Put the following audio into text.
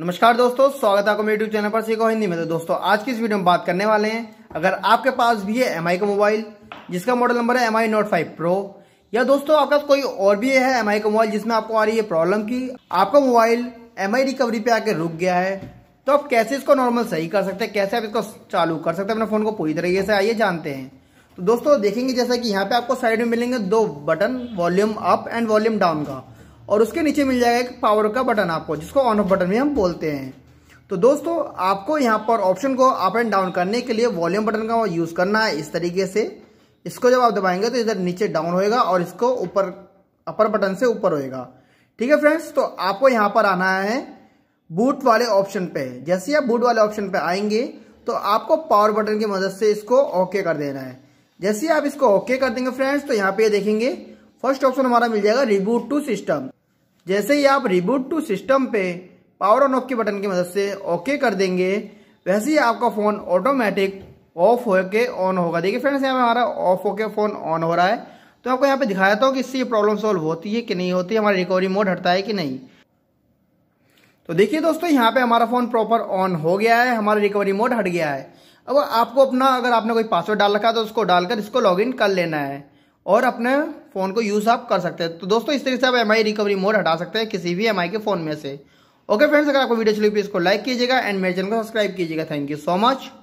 नमस्कार दोस्तों स्वागत है आपको मेरे यूट्यूब चैनल पर सीखो हिंदी में तो दोस्तों आज की इस वीडियो में बात करने वाले हैं अगर आपके पास भी है एम का मोबाइल जिसका मॉडल नंबर है M I note five pro या दोस्तों आपका कोई और भी है एम का मोबाइल जिसमें आपको आ रही है प्रॉब्लम की आपका मोबाइल एम रिकवरी पे आके रुक गया है तो आप कैसे इसको नॉर्मल सही कर सकते हैं कैसे आप इसको चालू कर सकते हैं अपने फोन को पूरी तरीके से आइए जानते हैं तो दोस्तों देखेंगे जैसा कि यहाँ पे आपको साइड में मिलेंगे दो button volume up and volume down का और उसके नीचे मिल जाएगा एक पावर का बटन आपको जिसको ऑन ऑफ बटन भी हम बोलते हैं तो दोस्तों आपको यहाँ पर ऑप्शन को अप एंड डाउन करने के लिए वॉल्यूम बटन का यूज़ करना है इस तरीके से इसको जब आप दबाएंगे तो इधर नीचे डाउन होएगा और इसको ऊपर अपर बटन से ऊपर होएगा ठीक है फ्रेंड्स तो आपको यहाँ पर आना है बूट वाले ऑप्शन पे जैसे आप बूट वाले ऑप्शन पे आएंगे तो आपको पावर बटन की मदद से इसको ओके कर देना है जैसे ही आप इसको ओके कर देंगे फ्रेंड्स तो यहाँ पे देखेंगे फर्स्ट ऑप्शन हमारा मिल जाएगा रिबूट टू सिस्टम जैसे ही आप रिबूट टू सिस्टम पे पावर ऑन ऑफ के बटन की मदद से ओके कर देंगे वैसे ही आपका फ़ोन ऑटोमेटिक ऑफ होके ऑन होगा देखिए फ्रेंड्स यहाँ हमारा ऑफ होके फ़ोन ऑन हो रहा है तो आपको यहाँ पे दिखाया था कि इससे प्रॉब्लम सॉल्व होती है कि नहीं होती हमारा रिकवरी मोड हटता है कि नहीं तो देखिए दोस्तों यहाँ पे हमारा फ़ोन प्रॉपर ऑन हो गया है हमारा रिकवरी मोड हट गया है अब आपको अपना अगर आपने कोई पासवर्ड डाल रखा है तो उसको डालकर इसको लॉगिन कर लेना है और अपने फ़ोन को यूज़ आप कर सकते हैं तो दोस्तों इस तरीके से आप एम रिकवरी मोड हटा सकते हैं किसी भी एम के फ़ोन में से ओके फ्रेंड्स अगर आपको वीडियो चली प्लीज़ इसको लाइक कीजिएगा एंड मेरे चैनल को सब्सक्राइब कीजिएगा थैंक यू सो मच